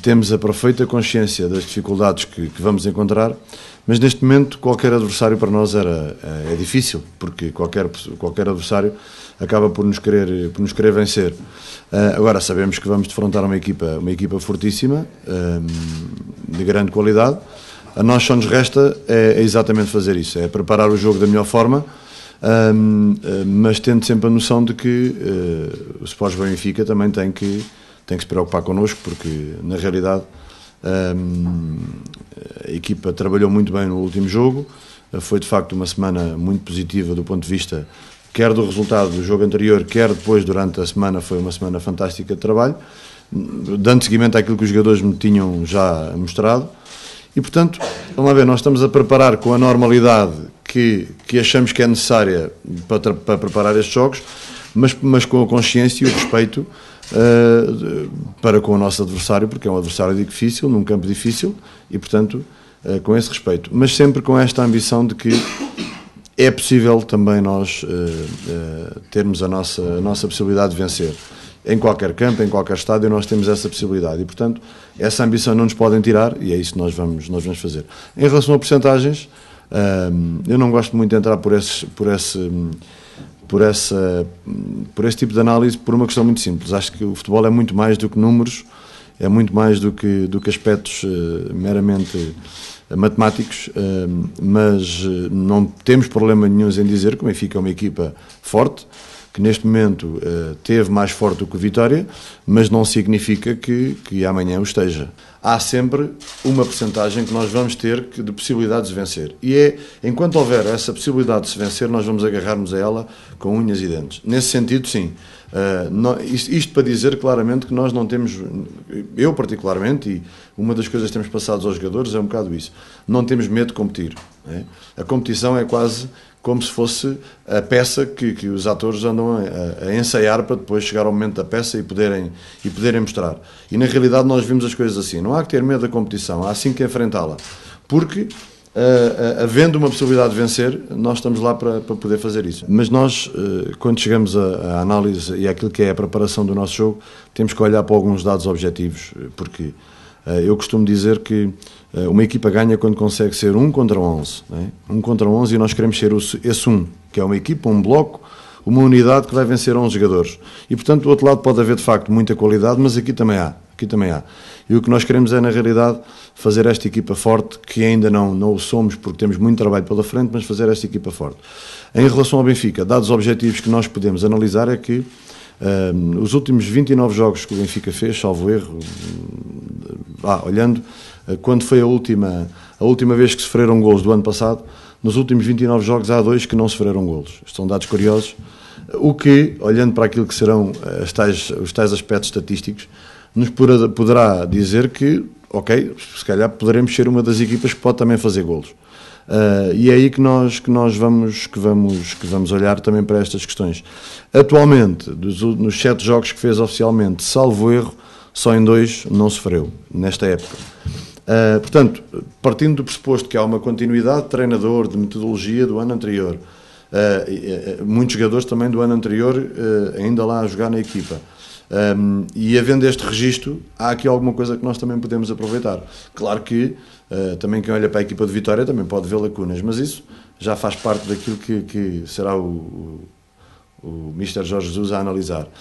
temos a perfeita consciência das dificuldades que, que, vamos encontrar, mas neste momento qualquer adversário para nós era, eh, é difícil, porque qualquer, qualquer adversário acaba por nos querer, por nos querer vencer. Uh, agora, sabemos que vamos defrontar uma equipa, uma equipa fortíssima, um, eh, de grande qualidade. A nós só nos resta é, é exatamente fazer isso, é preparar o jogo da melhor forma, um, mas tendo sempre a noção de que uh, o Sport Benfica também tem que tem que se preocupar connosco, porque na realidade um, a equipa trabalhou muito bem no último jogo. Foi de facto uma semana muito positiva do ponto de vista quer do resultado do jogo anterior, quer depois durante a semana, foi uma semana fantástica de trabalho, dando seguimento àquilo que os jogadores me tinham já mostrado. E portanto, vamos lá ver, nós estamos a preparar com a normalidade que, que achamos que é necessária para, para preparar estes jogos, mas, mas com a consciência e o respeito eh, para com o nosso adversário, porque é um adversário difícil, num campo difícil, e portanto, eh, com esse respeito. Mas sempre com esta ambição de que é possível também nós eh, termos a nossa, a nossa possibilidade de vencer. Em qualquer campo, em qualquer estádio, nós temos essa possibilidade. E, portanto, essa ambição não nos podem tirar e é isso que nós vamos, nós vamos fazer. Em relação a porcentagens, eu não gosto muito de entrar por, esse por esse por, essa, por esse tipo de análise por uma questão muito simples. Acho que o futebol é muito mais do que números, é muito mais do que, do que aspectos uh, meramente eh, matemáticos, uh, mas não temos problema nenhum em dizer que o Benfica é uma equipa forte, que neste momento uh, teve mais forte do que o Vitória, mas não significa que, que amanhã o esteja. Há sempre uma percentagem que nós vamos ter que, de possibilidades de vencer. E é, enquanto houver essa possibilidade de se vencer, nós vamos agarrarmos a ela com unhas e dentes. Nesse sentido, sim. Uh, eh, não, isto, isto, para dizer claramente que nós não temos, eu particularmente, e uma das coisas que temos passado aos jogadores é um bocado isso, não temos medo de competir. Né? A competição é quase como se fosse a peça que, que os atores andam a, a, ensaiar para depois chegar ao momento da peça e poderem, e poderem mostrar. E na realidade nós vimos as coisas assim. Não há que ter medo da competição, há sim que enfrentá-la. Porque, uh, uh, havendo uma possibilidade de vencer, nós estamos lá para, para poder fazer isso. Mas nós, uh, quando chegamos à análise e àquilo que é a preparação do nosso jogo, temos que olhar para alguns dados objetivos, porque eh, eu costumo dizer que eh, uma equipa ganha quando consegue ser um contra 11. Né? Um contra 11 e nós queremos ser esse um, que é uma equipa, um bloco, uma unidade que vai vencer 11 jogadores. E, portanto, do outro lado pode haver, de facto, muita qualidade, mas aqui também há. Aqui também há. E o que nós queremos é, na realidade, fazer esta equipa forte, que ainda não, não o somos, porque temos muito trabalho pela frente, mas fazer esta equipa forte. Em relação ao Benfica, dados os objetivos que nós podemos analisar, é que um, ehm, os últimos 29 jogos que o Benfica fez, salvo erro, ah, olhando eh, quando foi a última, a última vez que sofreram golos do ano passado, nos últimos 29 jogos há dois que não sofreram golos. Estão dados curiosos. O que, olhando para aquilo que serão eh, tais, os tais aspectos estatísticos, nos poderá dizer que, ok, se calhar poderemos ser uma das equipas que pode também fazer golos. Uh, e é aí que nós, que nós vamos, que vamos, que vamos olhar também para estas questões. Atualmente, dos, nos sete jogos que fez oficialmente, salvo erro, só em dois não sofreu, nesta época. Uh, portanto, partindo do pressuposto que há uma continuidade de treinador, de metodologia do ano anterior, uh, muitos jogadores também do ano anterior uh, ainda lá a jogar na equipa. Um, e havendo este registro, há aqui alguma coisa que nós também podemos aproveitar. Claro que também quem olha para a equipa de Vitória também pode ver lacunas, mas isso já faz parte daquilo que, que será o, o, o Mister Jorge Jesus a analisar.